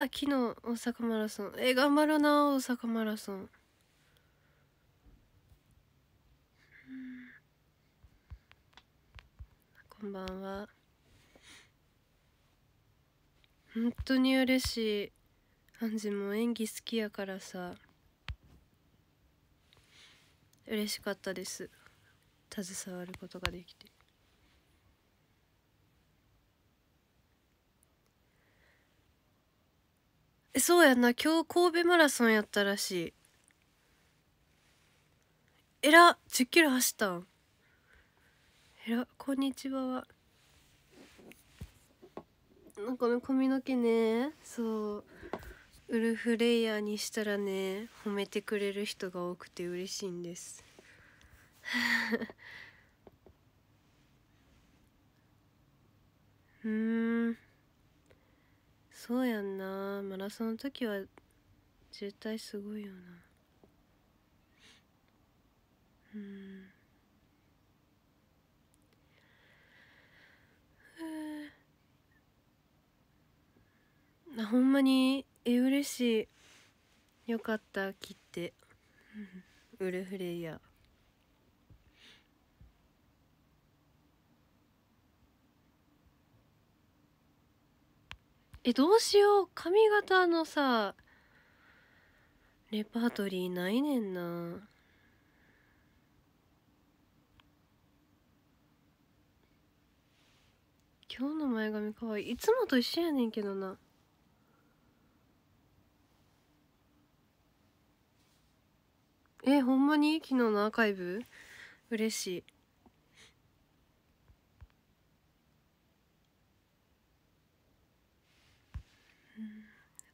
あ昨日大阪マラソンえ頑張るな大阪マラソンこんばんは本当に嬉しいアンジも演技好きやからさ嬉しかったです携わることができてそうやな今日神戸マラソンやったらしいえら1 0キロ走ったんえらこんにちはかね髪の毛ねそうウルフレイヤーにしたらね褒めてくれる人が多くて嬉しいんです うんそうやんなマラソンの時は渋滞すごいよなうんあほんまにえ嬉しいよかった切ってウルフレイヤーえどうしよう髪型のさレパートリーないねんな今日の前髪かわいいいつもと一緒やねんけどなえほんまに昨日のアーカイブ嬉しい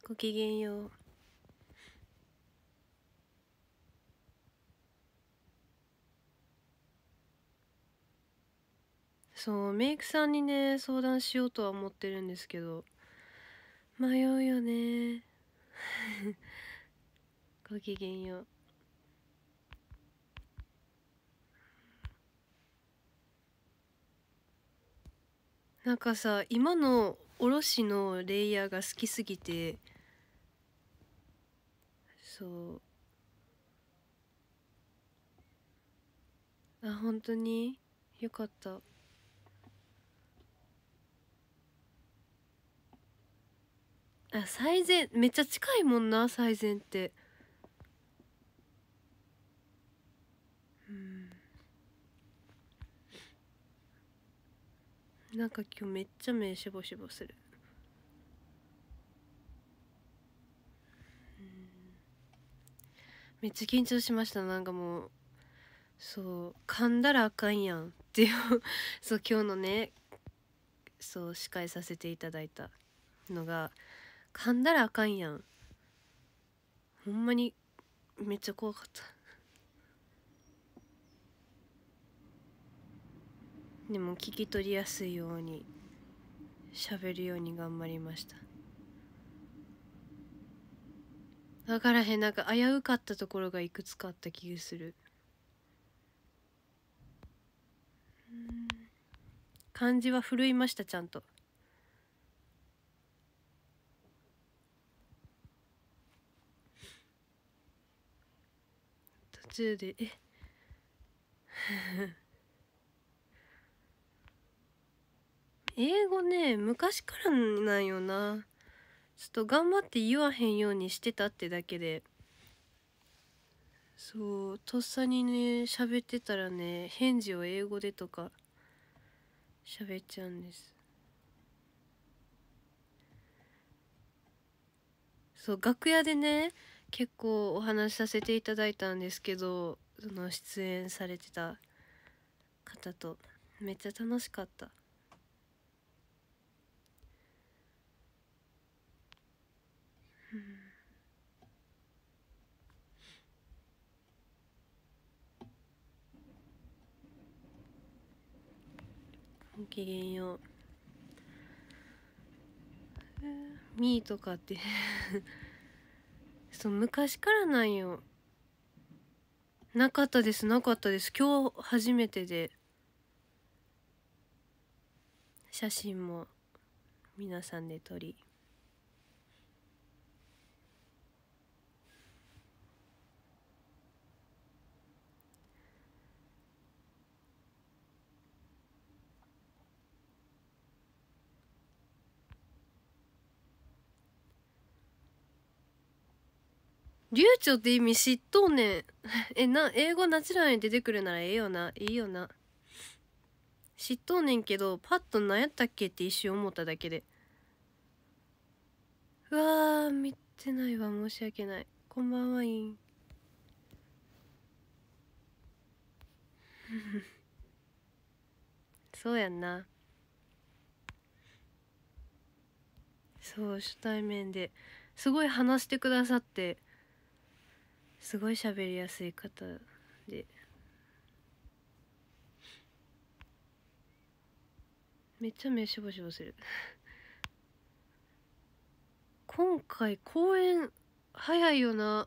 ごきげんよう。そうメイクさんにね相談しようとは思ってるんですけど迷うよね ごきげんようなんかさ今のおろしのレイヤーが好きすぎてそうあ本当によかったあ最善めっちゃ近いもんな最善ってうんなんか今日めっちゃ目しぼしぼするめっちゃ緊張しましたなんかもうそう噛んだらあかんやんっていうそう今日のねそう司会させていただいたのが噛んだらあかんやんほんまにめっちゃ怖かったでも聞き取りやすいように喋るように頑張りました分からへんなんか危うかったところがいくつかあった気がする漢字はふるいましたちゃんと途中でえ 英語ね昔からなんよなちょっと頑張って言わへんようにしてたってだけでそうとっさにね喋ってたらね返事を英語でとか喋っちゃうんですそう楽屋でね結構お話しさせていただいたんですけどその出演されてた方とめっちゃ楽しかった。ごきげんようミーとかってそう昔からなんよなかったですなかったです今日初めてで写真も皆さんで撮り流暢って意味知っとんねん。え、な、英語ナチュラルに出てくるならええよな。いいよな。知っとんねんけど、パッと何やったっけって一瞬思っただけで。うわー、見てないわ。申し訳ない。こんばんはいん。そうやんな。そう、初対面で。すごい話してくださって。すごい喋りやすい方でめっちゃ目しぼしぼする今回公演早いよな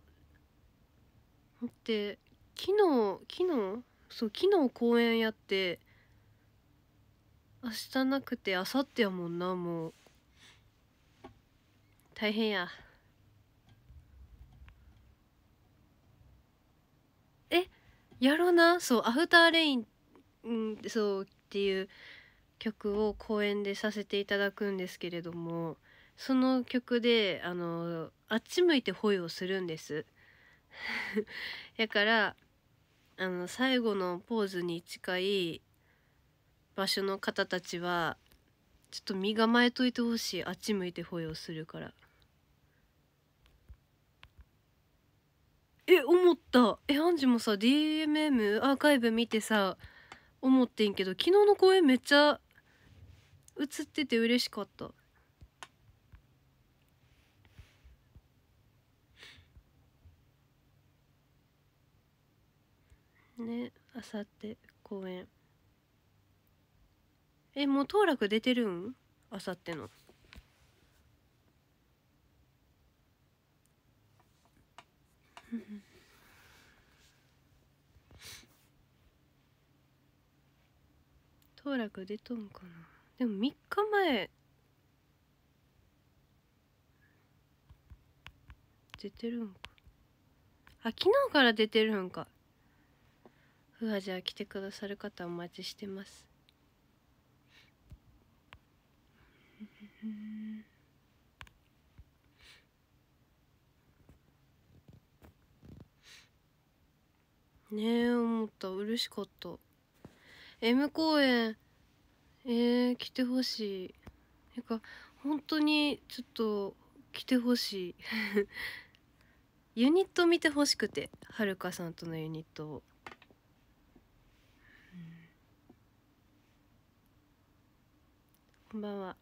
って昨日昨日そう昨日公演やって明日なくて明後日やもんなもう大変や。やろなそう「アフターレイン」うんそうっていう曲を公演でさせていただくんですけれどもその曲であのあっち向いてホイをするんですだ からあの最後のポーズに近い場所の方たちはちょっと身構えといてほしいあっち向いてホイをするから。え思ったえアンジもさ DMM アーカイブ見てさ思ってんけど昨日の公演めっちゃ映ってて嬉しかったねあさって公演えもう当落出てるんあさっての。当落出とんかなでも3日前出てるんかあ昨日から出てるんかふわじゃあ来てくださる方お待ちしてます ねえ思った嬉しかった M 公演えー、来てほしいてか本当にちょっと来てほしい ユニット見てほしくてはるかさんとのユニットを。こんばんは。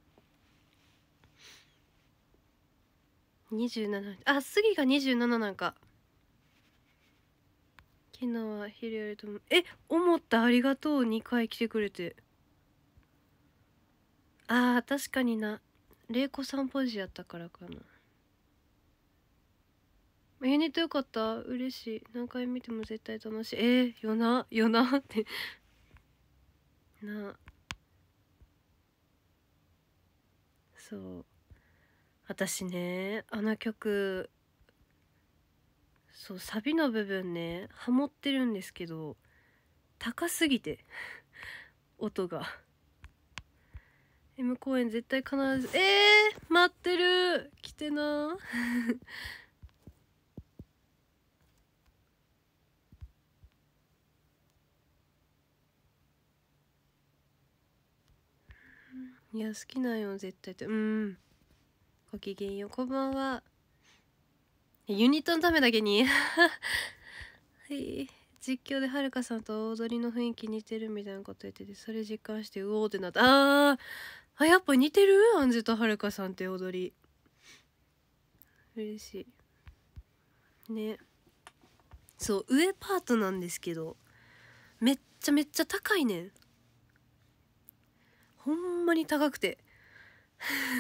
27あ、杉が27なんか。昨日は昼よりともえ思ったありがとう2回来てくれてあー確かにな玲子さんポジやったからかなユニットよかった嬉しい何回見ても絶対楽しいえー、よなよなって なそう私ねあの曲そうサビの部分ねハモってるんですけど高すぎて 音が M 公演絶対必ずえー、待ってる来てな いや好きなんよ絶対ってうんごきげんようこんばんはユニットのためだけに はい実況ではるかさんと踊りの雰囲気似てるみたいなこと言っててそれ実感してうおーってなったあーあやっぱ似てるアンジュとはるかさんって踊り嬉しいねそう上パートなんですけどめっちゃめっちゃ高いねんほんまに高くて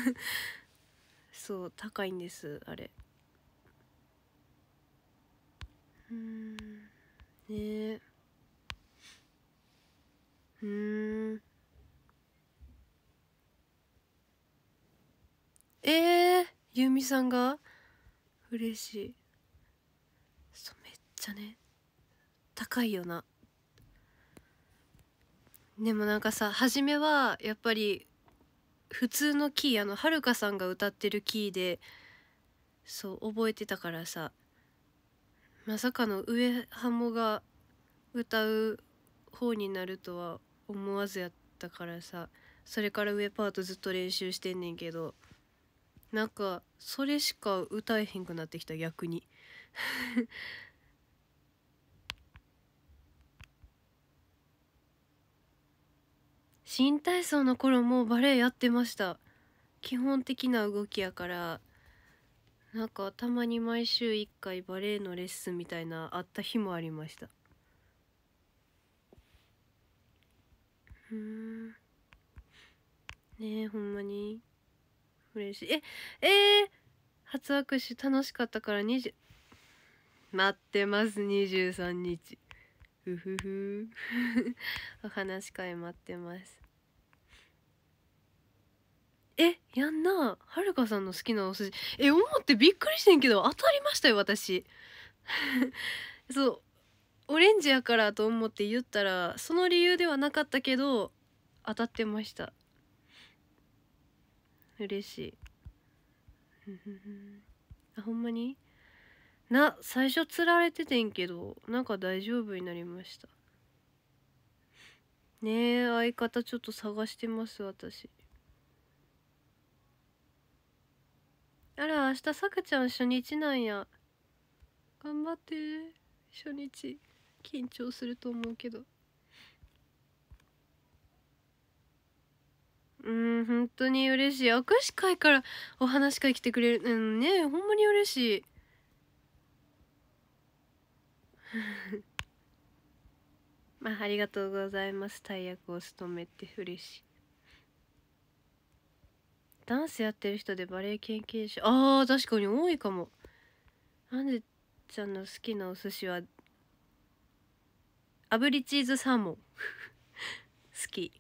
そう高いんですあれうんねうんえー、ゆみさんが嬉しいそうめっちゃね高いよなでもなんかさ初めはやっぱり普通のキーあのはるかさんが歌ってるキーでそう覚えてたからさまさかの上ハモが歌う方になるとは思わずやったからさそれから上パートずっと練習してんねんけどなんかそれしか歌えへんくなってきた逆に 新体操の頃もバレエやってました基本的な動きやからなんかたまに毎週1回バレエのレッスンみたいなあった日もありましたふんねえほんまに嬉しいええー、初握手楽しかったから20待ってます23日うふふ お話会待ってますえやんなはるかさんの好きなお寿司え思ってびっくりしてんけど当たりましたよ私 そうオレンジやからと思って言ったらその理由ではなかったけど当たってました嬉しい あほんまにな最初つられててんけどなんか大丈夫になりましたねえ相方ちょっと探してます私あら明日さくちゃん初日なんや頑張って初日緊張すると思うけどうん本当に嬉しい握手会からお話会来てくれるうんねほんまに嬉しい まあありがとうございます大役を務めて嬉しいダンスやってる人でバレエ経験者あー確かに多いかもアンジェちゃんの好きなお寿司は炙りチーズサーモン好き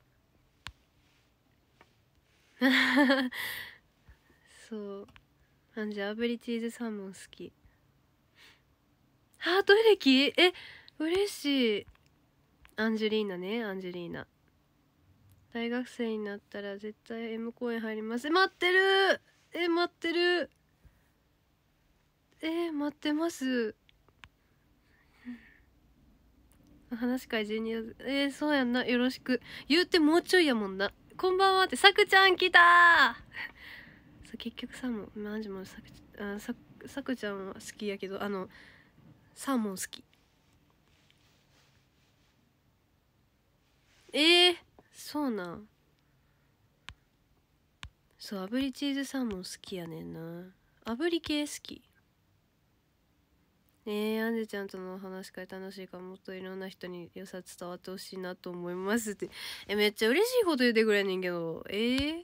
そうアンジェ炙りチーズサーモン好きハートエレキえ嬉しいアンジェリーナねアンジェリーナ大学生になったら絶対 M 公演入りますえ待ってるえ待ってるえ待ってます話し会1ニアえー、そうやんなよろしく言うてもうちょいやもんなこんばんはってさくちゃん来たー そ結局さもマジもさくあささくちゃんは好きやけどあのサーモン好きえー、そうなそう炙りチーズサーモン好きやねんな炙り系好きねえアンジェちゃんとの話し会楽しいかもっといろんな人に良さ伝わってほしいなと思いますってえめっちゃ嬉しいこと言うてくれんねんけどえー、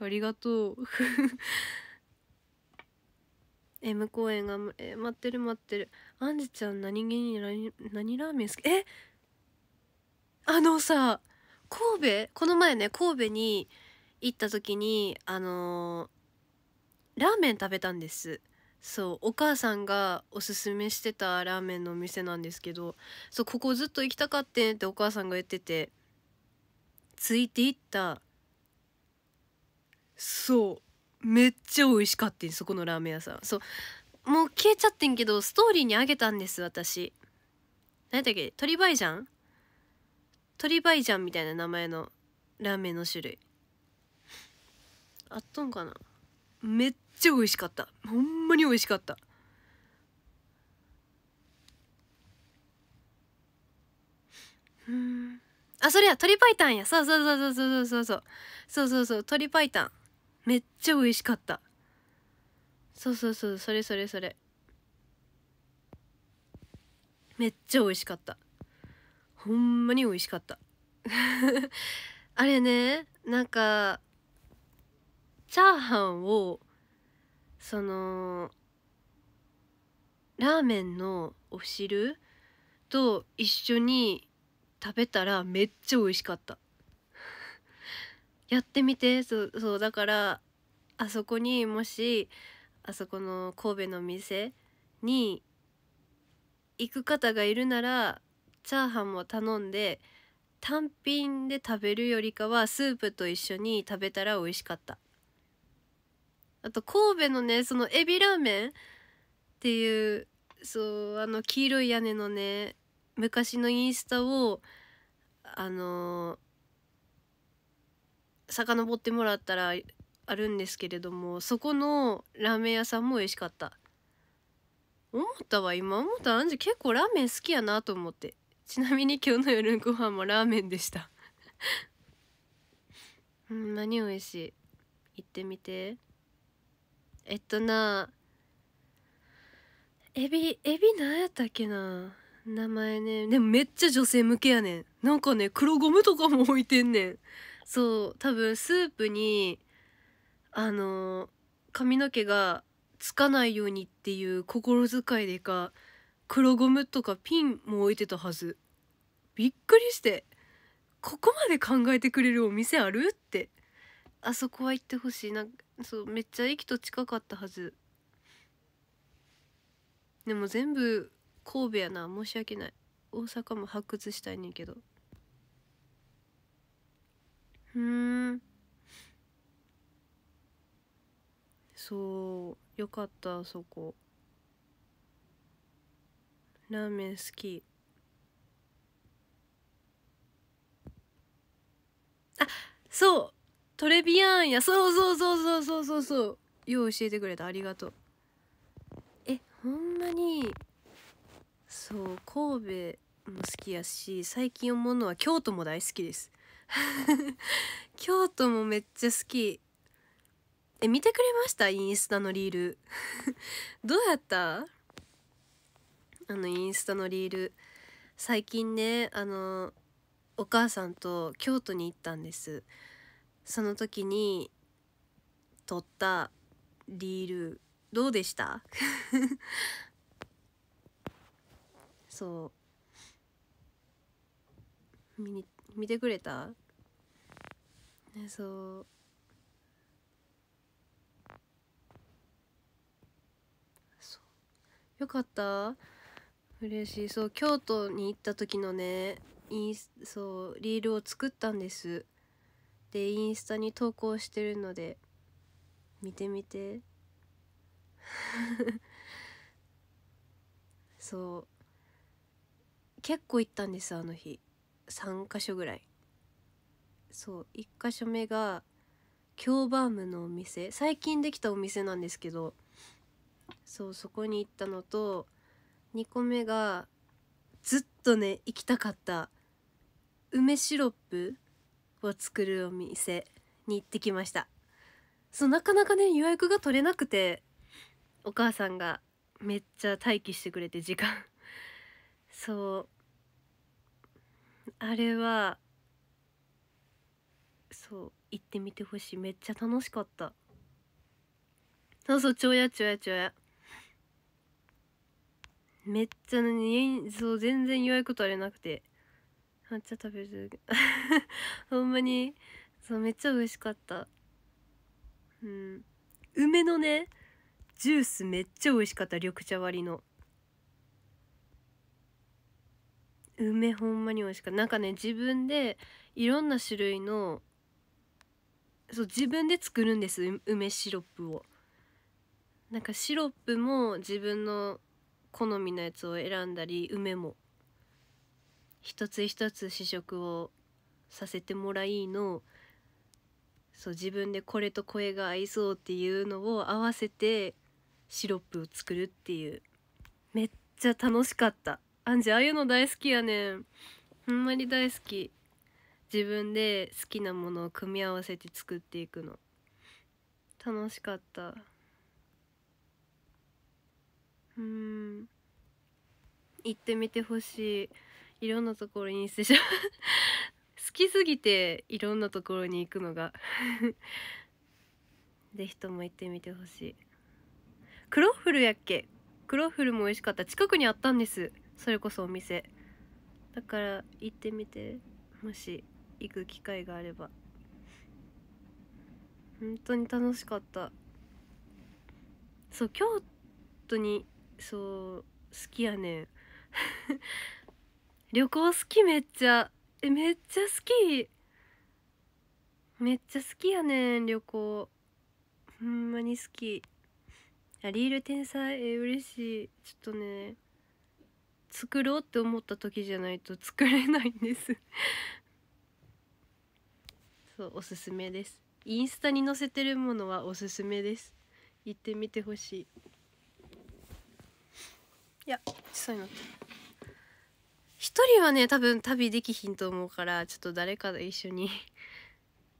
ありがとう M 公演が、え待ってる待ってるアンジェちゃん何気に何何ラーメン好きえあのさ神戸この前ね神戸に行った時にあのー、ラーメン食べたんですそうお母さんがおすすめしてたラーメンの店なんですけどそうここずっと行きたかってんってお母さんが言っててついていったそうめっちゃ美味しかったそこのラーメン屋さんそうもう消えちゃってんけどストーリーにあげたんです私何だっけ鳥バイジャン鳥バイジャンみたいな名前のラーメンの種類あったんかなめっちゃ美味しかったほんまに美味しかったうんあそれや鶏白湯やそうそうそうそうそうそうそうそうそうそう鶏白湯めっちゃ美味しかったそうそうそうそれそれそれめっちゃ美味しかったほんまに美味しかった あれねなんかチャーハンをそのラーメンのお汁と一緒に食べたらめっちゃ美味しかった やってみてそうそうだからあそこにもしあそこの神戸の店に行く方がいるならチャーハンも頼んで単品で食べるよりかはスープと一緒に食べたら美味しかったあと神戸のねそのエビラーメンっていうそうあの黄色い屋根のね昔のインスタをあのー、遡ってもらったらあるんですけれどもそこのラーメン屋さんも美味しかった思ったわ今思ったらあんじ結構ラーメン好きやなと思ってちなみに今日の夜ご飯もラーメンでしたほん何美味しい行ってみてえっとなエビエビなんやったっけな名前ねでもめっちゃ女性向けやねんなんかね黒ゴムとかも置いてんねんそう多分スープにあの髪の毛がつかないようにっていう心遣いでか黒ゴムとかピンも置いてたはずびっくりしてここまで考えてくれるお店あるってあそこは行ってほしいなそうめっちゃ駅と近かったはずでも全部神戸やな申し訳ない大阪も発掘したいねんけどうんそうよかったそこ。ラーメン好きあそうトレビアンやそうそうそうそうそうそうそうよう教えてくれたありがとうえほんまにそう神戸も好きやし最近思うのは京都も大好きです 京都もめっちゃ好きえ見てくれましたインスタのリール どうやったあのインスタのリール最近ねあのお母さんと京都に行ったんですその時に撮ったリールどうでした そう見見てくれた、ね、そうよかった嬉しいそう京都に行った時のねインそうリールを作ったんですでインスタに投稿してるので見てみて そう結構行ったんですあの日3か所ぐらいそう1か所目が京バームのお店最近できたお店なんですけどそうそこに行ったのと2個目がずっとね行きたかった梅シロップを作るお店に行ってきましたそうなかなかね予約が取れなくてお母さんがめっちゃ待機してくれて時間 そうあれはそう行ってみてほしいめっちゃ楽しかったそうそうちょやちょやちょやめっちゃね家にそう全然弱いことあれなくて抹茶食べる ほんまにそうめっちゃ美味しかったうん梅のねジュースめっちゃ美味しかった緑茶割りの梅ほんまに美味しかったなんかね自分でいろんな種類のそう自分で作るんです梅シロップをなんかシロップも自分の好みのやつを選んだり梅も一つ一つ試食をさせてもらいのそう自分でこれとこれが合いそうっていうのを合わせてシロップを作るっていうめっちゃ楽しかったアンジああいうの大好きやねんほんまに大好き自分で好きなものを組み合わせて作っていくの楽しかったうん行ってみてほしいいろんなところに 好きすぎていろんなところに行くのが ぜひとも行ってみてほしいクロッフルやっけクロッフルも美味しかった近くにあったんですそれこそお店だから行ってみてもし行く機会があれば本当に楽しかったそう京都にそう好きやねん 旅行好きめっちゃえめっちゃ好きめっちゃ好きやねん旅行ほんまに好きリール天才え嬉しいちょっとね作ろうって思った時じゃないと作れないんです そうおすすめですインスタに載せてるものはおすすめです行ってみてほしいいやそういうの一人はね多分旅できひんと思うからちょっと誰かと一緒に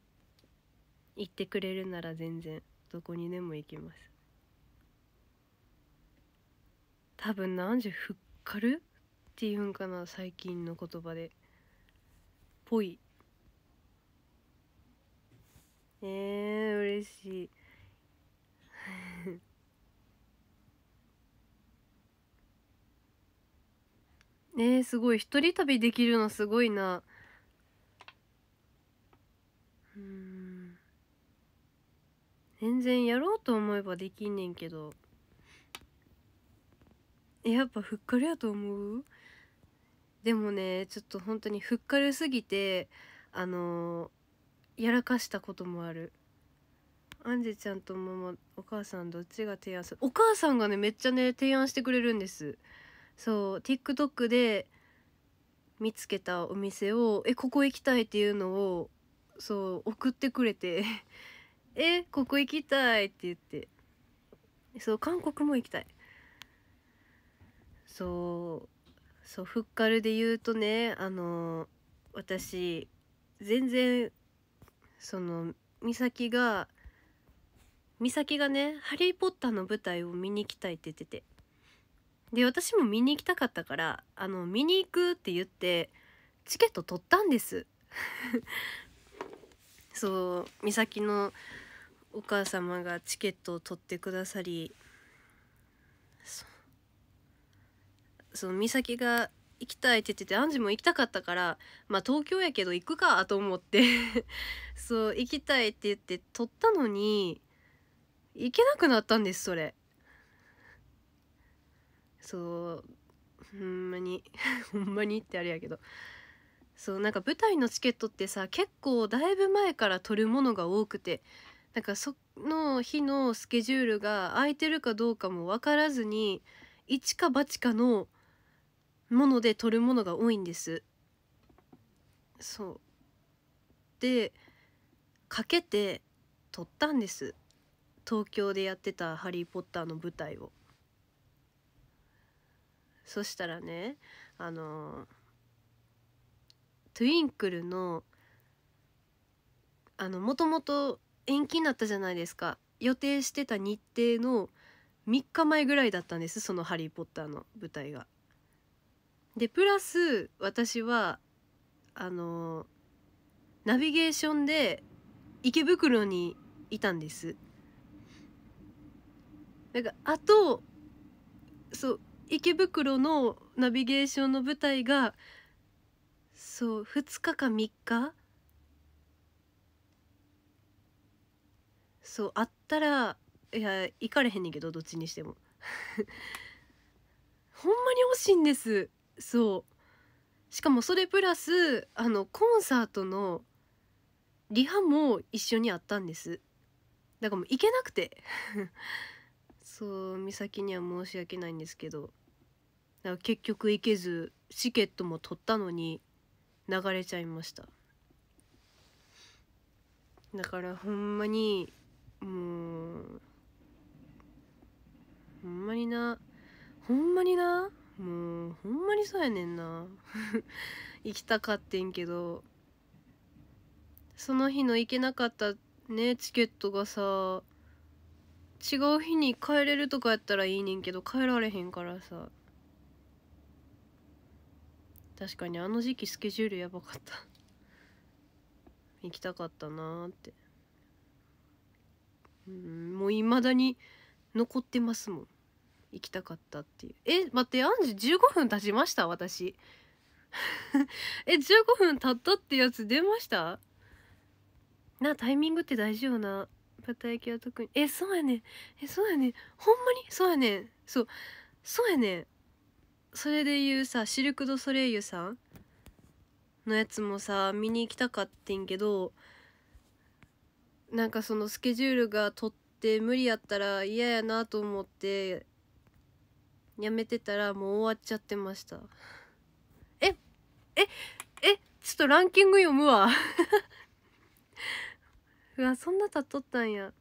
行ってくれるなら全然どこにでも行きます多分何時ふっかるっていうんかな最近の言葉でぽいえー、嬉しいねすごい一人旅できるのすごいなうん全然やろうと思えばできんねんけどやっぱふっかるやと思うでもねちょっと本当にふっかるすぎてあのー、やらかしたこともあるアンジェちゃんとママお母さんどっちが提案するお母さんがねめっちゃね提案してくれるんですそう TikTok で見つけたお店を「えここ行きたい」っていうのをそう送ってくれて え「ここ行きたい」って言ってそう韓国も行きたいそうそうフッカルで言うとねあの私全然その美咲が美咲がね「ハリー・ポッター」の舞台を見に行きたいって言っててで私も見に行きたかったからあの見に行くって言ってチケット取ったんです そう美咲のお母様がチケットを取ってくださりそう美咲が行きたいって言っててアンジも行きたかったからまあ東京やけど行くかと思って そう行きたいって言って取ったのに行けなくなったんですそれそうほんまに ほんまにってあれやけどそうなんか舞台のチケットってさ結構だいぶ前から取るものが多くてなんかその日のスケジュールが空いてるかどうかも分からずに一か八かのもので取るものが多いんです。そうでかけて撮ったんです東京でやってた「ハリー・ポッター」の舞台を。そしたらねあのトゥインクルのあのもともと延期になったじゃないですか予定してた日程の3日前ぐらいだったんですその「ハリー・ポッター」の舞台が。でプラス私はあのナビゲーションで池袋にいたんです。なんかあとそう池袋のナビゲーションの舞台がそう2日か3日そうあったらいや行かれへんねんけどどっちにしても ほんまに欲しいんですそうしかもそれプラスあのコンサートのリハも一緒にあったんですだからもう行けなくて そう美咲には申し訳ないんですけどだから結局行けずチケットも取ったのに流れちゃいましただからほんまにもうほんまになほんまになもうほんまにそうやねんな行 きたかってんけどその日の行けなかったねチケットがさ違う日に帰れるとかやったらいいねんけど帰られへんからさ確かにあの時期スケジュールやばかった行きたかったなーってうんもういまだに残ってますもん行きたかったっていうえ待ってアンジ15分経ちました私え15分経ったってやつ出ましたなタイミングって大事よなバタ焼きは特にえそうやねえそうやねほんまにそうやねそうそうやねそれで言うさシルク・ド・ソレイユさんのやつもさ見に行きたかってんけどなんかそのスケジュールが取って無理やったら嫌やなと思ってやめてたらもう終わっちゃってましたえええちょっとランキング読むわ うわそんなたっとったんや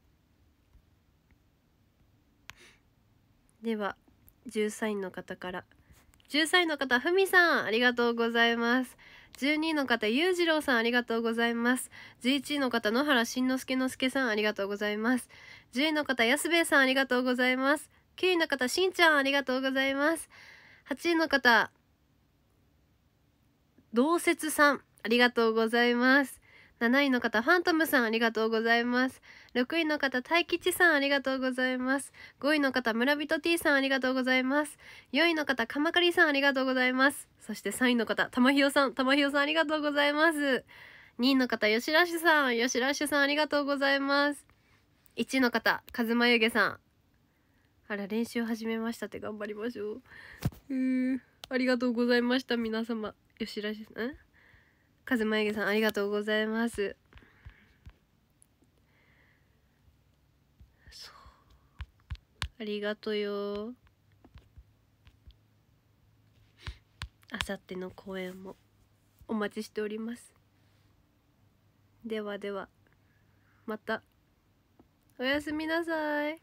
では13位の方から「13位の方、ふみさん、ありがとうございます。12位の方、ゆうじろうさん、ありがとうございます。11位の方、野原しんのすけのすけさん、ありがとうございます。10位の方、やすべさん、ありがとうございます。9位の方、しんちゃん、ありがとうございます。8位の方、せつさん、ありがとうございます。7位の方、ファントムさん、ありがとうございます。6位の方、大吉さん、ありがとうございます。5位の方、村人 T さん、ありがとうございます。4位の方、鎌刈さん、ありがとうございます。そして3位の方、玉ひよさん、玉ひよさん、ありがとうございます。2位の方、吉ラッシさん、吉ラッシさん、ありがとうございます。1位の方、かずまゆげさん。あら、練習始めましたって頑張りましょう。うー、ありがとうございました、皆様。吉ラッシュさん。かずまげさんありがとうございますそうありがとよあさっての公演もお待ちしておりますではではまたおやすみなさい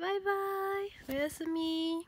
バイバイおやすみ